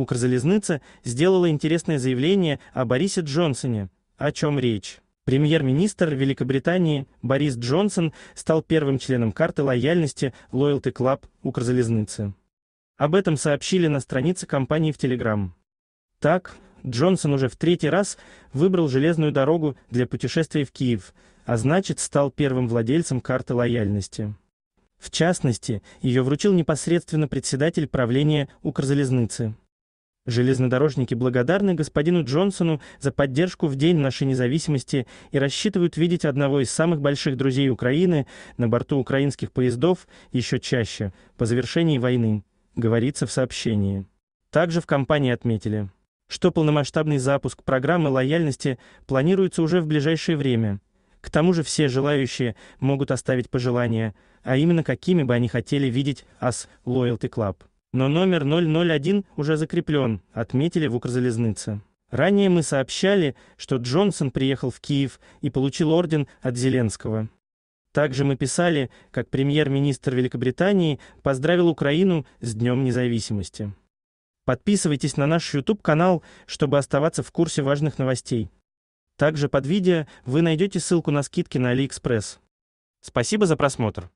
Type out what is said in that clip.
Укрзалезница сделала интересное заявление о Борисе Джонсоне. О чем речь? Премьер-министр Великобритании Борис Джонсон стал первым членом карты лояльности Loyalty Club Укрзалезницы. Об этом сообщили на странице компании в Telegram. Так, Джонсон уже в третий раз выбрал железную дорогу для путешествия в Киев, а значит, стал первым владельцем карты лояльности. В частности, ее вручил непосредственно председатель правления Укрзалезницы. Железнодорожники благодарны господину Джонсону за поддержку в день нашей независимости и рассчитывают видеть одного из самых больших друзей Украины на борту украинских поездов еще чаще, по завершении войны, говорится в сообщении. Также в компании отметили, что полномасштабный запуск программы лояльности планируется уже в ближайшее время. К тому же все желающие могут оставить пожелания, а именно какими бы они хотели видеть As Loyalty Club но номер 001 уже закреплен, отметили в Укрзалезнице. Ранее мы сообщали, что Джонсон приехал в Киев и получил орден от Зеленского. Также мы писали, как премьер-министр Великобритании поздравил Украину с Днем независимости. Подписывайтесь на наш YouTube-канал, чтобы оставаться в курсе важных новостей. Также под видео вы найдете ссылку на скидки на AliExpress. Спасибо за просмотр.